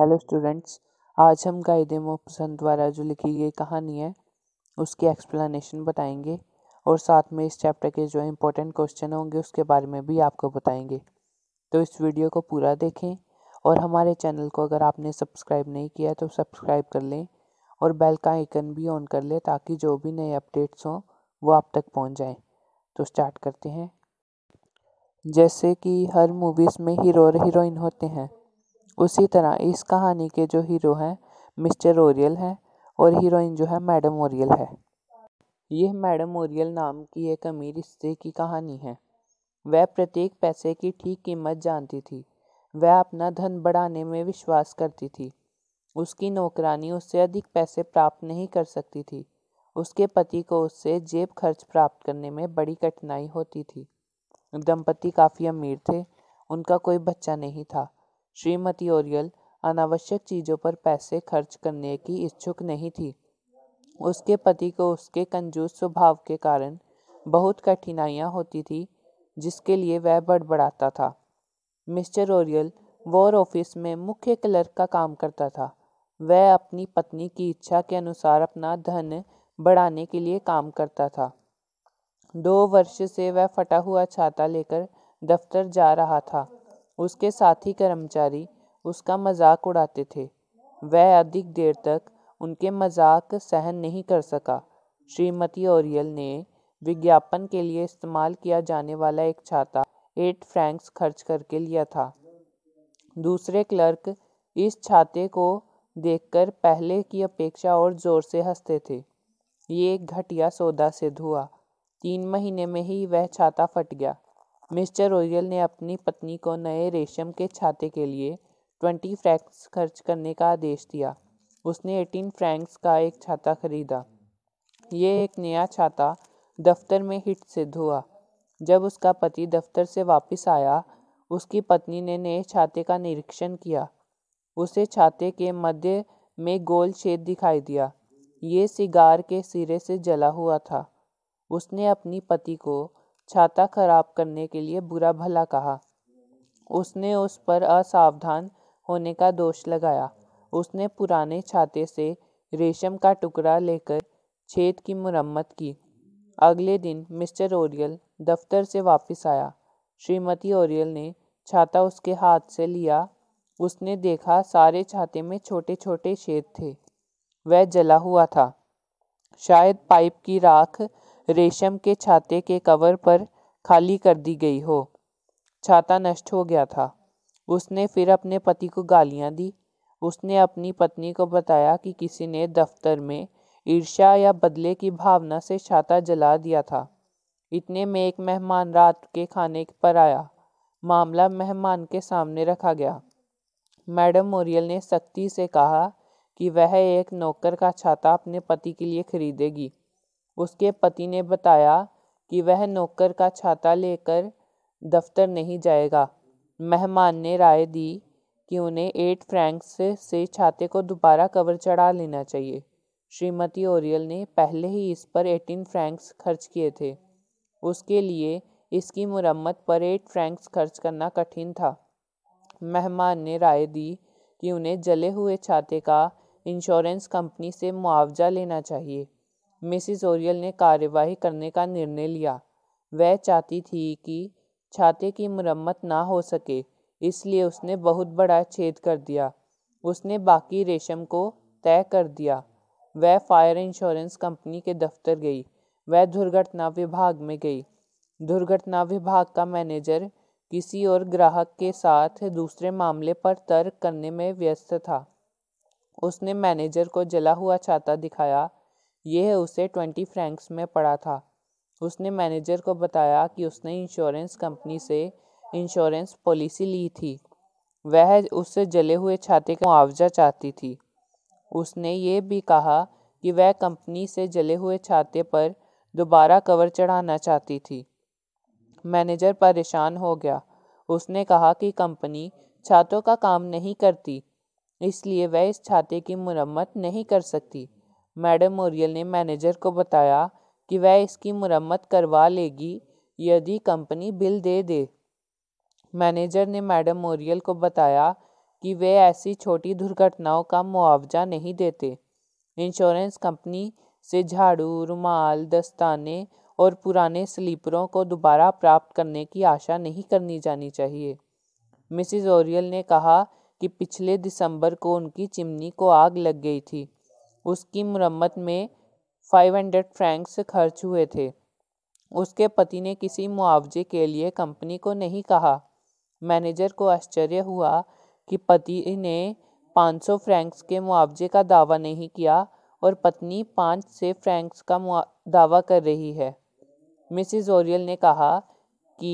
hello students आज हम कायदे मोहसन द्वारा जो लिखी गई कहानी है उसकी एक्सप्लेनेशन बताएंगे और साथ में इस चैप्टर के जो इम्पोर्टेंट क्वेश्चन होंगे उसके बारे में भी आपको बताएंगे तो इस वीडियो को पूरा देखें और हमारे चैनल को अगर आपने सब्सक्राइब नहीं किया तो सब्सक्राइब कर लें और बेल का आइकन भी ऑन कर लें ताकि जो भी नए अपडेट्स हों वो आप तक पहुँच जाएँ तो स्टार्ट करते हैं जैसे कि हर मूवीज़ में हीरो और हीरोइन होते हैं उसी तरह इस कहानी के जो हीरो हैं मिस्टर ओरियल हैं और हीरोइन जो है मैडम ओरियल है यह मैडम ओरियल नाम की एक अमीर स्त्री की कहानी है वह प्रत्येक पैसे की ठीक कीमत जानती थी वह अपना धन बढ़ाने में विश्वास करती थी उसकी नौकरानी उससे अधिक पैसे प्राप्त नहीं कर सकती थी उसके पति को उससे जेब खर्च प्राप्त करने में बड़ी कठिनाई होती थी दंपति काफ़ी अमीर थे उनका कोई बच्चा नहीं था श्रीमती ओरियल अनावश्यक चीज़ों पर पैसे खर्च करने की इच्छुक नहीं थी उसके पति को उसके कंजूस स्वभाव के कारण बहुत कठिनाइयाँ होती थी जिसके लिए वह बड़बड़ाता था मिस्टर ओरियल वॉर ऑफिस में मुख्य क्लर्क का काम करता था वह अपनी पत्नी की इच्छा के अनुसार अपना धन बढ़ाने के लिए काम करता था दो वर्ष से वह फटा हुआ छाता लेकर दफ्तर जा रहा था उसके साथी कर्मचारी उसका मजाक उड़ाते थे वह अधिक देर तक उनके मजाक सहन नहीं कर सका श्रीमती ओरियल ने विज्ञापन के लिए इस्तेमाल किया जाने वाला एक छाता एट फ्रैंक्स खर्च करके लिया था दूसरे क्लर्क इस छाते को देखकर पहले की अपेक्षा और ज़ोर से हंसते थे ये एक घटिया सौदा सिद्ध हुआ तीन महीने में ही वह छाता फट गया मिस्टर रोयल ने अपनी पत्नी को नए रेशम के छाते के लिए ट्वेंटी फ्रैंक्स खर्च करने का आदेश दिया उसने एटीन फ्रैंक्स का एक छाता खरीदा ये एक नया छाता दफ्तर में हिट सिद्ध हुआ जब उसका पति दफ्तर से वापस आया उसकी पत्नी ने नए छाते का निरीक्षण किया उसे छाते के मध्य में गोल छेद दिखाई दिया ये सिगार के सिरे से जला हुआ था उसने अपनी पति को छाता खराब करने के लिए बुरा भला कहा उसने उस पर असावधान होने का दोष लगाया उसने पुराने छाते से रेशम का टुकड़ा लेकर छेद की मरम्मत की अगले दिन मिस्टर ओरियल दफ्तर से वापस आया श्रीमती ओरियल ने छाता उसके हाथ से लिया उसने देखा सारे छाते में छोटे छोटे छेद थे वह जला हुआ था शायद पाइप की राख रेशम के छाते के कवर पर खाली कर दी गई हो छाता नष्ट हो गया था उसने फिर अपने पति को गालियां दी उसने अपनी पत्नी को बताया कि किसी ने दफ्तर में ईर्ष्या या बदले की भावना से छाता जला दिया था इतने में एक मेहमान रात के खाने पर आया मामला मेहमान के सामने रखा गया मैडम मोरियल ने सख्ती से कहा कि वह एक नौकर का छाता अपने पति के लिए खरीदेगी उसके पति ने बताया कि वह नौकर का छाता लेकर दफ्तर नहीं जाएगा मेहमान ने राय दी कि उन्हें एट फ्रैंक्स से छाते को दोबारा कवर चढ़ा लेना चाहिए श्रीमती ओरियल ने पहले ही इस पर एटीन फ्रैंक्स खर्च किए थे उसके लिए इसकी मुरम्मत पर एट फ्रैंक्स खर्च करना कठिन था मेहमान ने राय दी कि उन्हें जले हुए छाते का इंश्योरेंस कंपनी से मुआवजा लेना चाहिए मिसिज ओरियल ने कार्यवाही करने का निर्णय लिया वह चाहती थी कि छाते की मरम्मत ना हो सके इसलिए उसने बहुत बड़ा छेद कर दिया उसने बाकी रेशम को तय कर दिया वह फायर इंश्योरेंस कंपनी के दफ्तर गई वह दुर्घटना विभाग में गई दुर्घटना विभाग का मैनेजर किसी और ग्राहक के साथ दूसरे मामले पर तर्क करने में व्यस्त था उसने मैनेजर को जला हुआ छाता दिखाया यह उसे ट्वेंटी फ्रैंक्स में पड़ा था उसने मैनेजर को बताया कि उसने इंश्योरेंस कंपनी से इंश्योरेंस पॉलिसी ली थी वह उससे जले हुए छाते का मुआवजा चाहती थी उसने ये भी कहा कि वह कंपनी से जले हुए छाते पर दोबारा कवर चढ़ाना चाहती थी मैनेजर परेशान हो गया उसने कहा कि कंपनी छातों का काम नहीं करती इसलिए वह इस छाते की मरम्मत नहीं कर सकती मैडम मोरियल ने मैनेजर को बताया कि वह इसकी मुरम्मत करवा लेगी यदि कंपनी बिल दे दे मैनेजर ने मैडम मोरियल को बताया कि वे ऐसी छोटी दुर्घटनाओं का मुआवजा नहीं देते इंश्योरेंस कंपनी से झाड़ू रुमाल दस्ताने और पुराने स्लीपरों को दोबारा प्राप्त करने की आशा नहीं करनी जानी चाहिए मिसिज ओरियल ने कहा कि पिछले दिसंबर को उनकी चिमनी को आग लग गई थी उसकी मरम्मत में फाइव हंड्रेड फ्रैंक्स खर्च हुए थे उसके पति ने किसी मुआवजे के लिए कंपनी को नहीं कहा मैनेजर को आश्चर्य हुआ कि पति ने 500 फ्रैंक्स के मुआवजे का दावा नहीं किया और पत्नी पाँच से फ्रैंक्स का दावा कर रही है मिसिज ओरियल ने कहा कि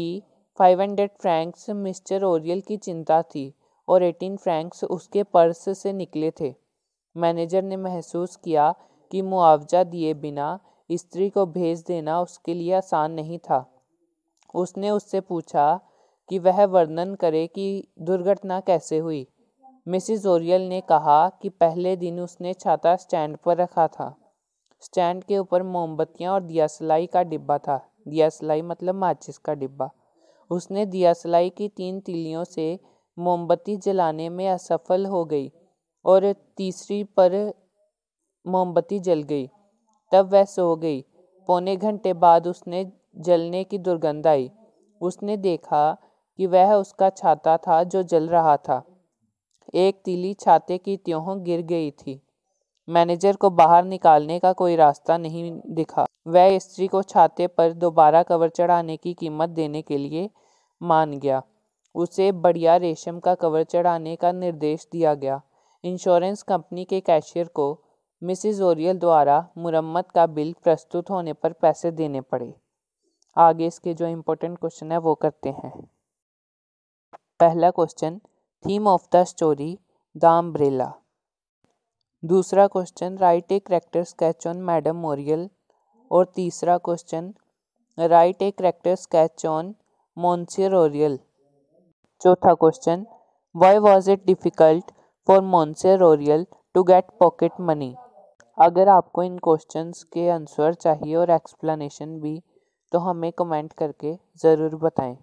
500 फ्रैंक्स मिस्टर ओरियल की चिंता थी और 18 फ्रैंक्स उसके पर्स से निकले थे मैनेजर ने महसूस किया कि मुआवजा दिए बिना स्त्री को भेज देना उसके लिए आसान नहीं था उसने उससे पूछा कि वह वर्णन करे कि दुर्घटना कैसे हुई मिसिस ओरियल ने कहा कि पहले दिन उसने छाता स्टैंड पर रखा था स्टैंड के ऊपर मोमबत्तियाँ और दियासलाई का डिब्बा था दिया सिलाई मतलब माचिस का डिब्बा उसने सिलाई की तीन तीलियों से मोमबत्ती जलाने में असफल हो गई और तीसरी पर मोमबत्ती जल गई तब वह सो गई पौने घंटे बाद उसने जलने की दुर्गंध आई उसने देखा कि वह उसका छाता था जो जल रहा था एक तीली छाते की त्यों गिर गई थी मैनेजर को बाहर निकालने का कोई रास्ता नहीं दिखा वह स्त्री को छाते पर दोबारा कवर चढ़ाने की कीमत देने के लिए मान गया उसे बढ़िया रेशम का कवर चढ़ाने का निर्देश दिया गया इंश्योरेंस कंपनी के कैशियर को मिसिज ओरियल द्वारा मुरम्मत का बिल प्रस्तुत होने पर पैसे देने पड़े आगे इसके जो इम्पोर्टेंट क्वेश्चन है वो करते हैं पहला question theme of the story the umbrella दूसरा question write a character sketch on madam Oreille और तीसरा question write a character sketch on monsieur Oreille चौथा question why was it difficult for monsieur Oreille to get pocket money अगर आपको इन questions के answer चाहिए और explanation भी तो हमें कमेंट करके ज़रूर बताएं